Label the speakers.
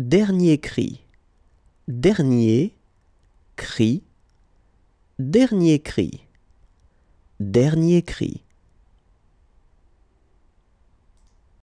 Speaker 1: Dernier cri. Dernier cri. Dernier cri. Dernier cri.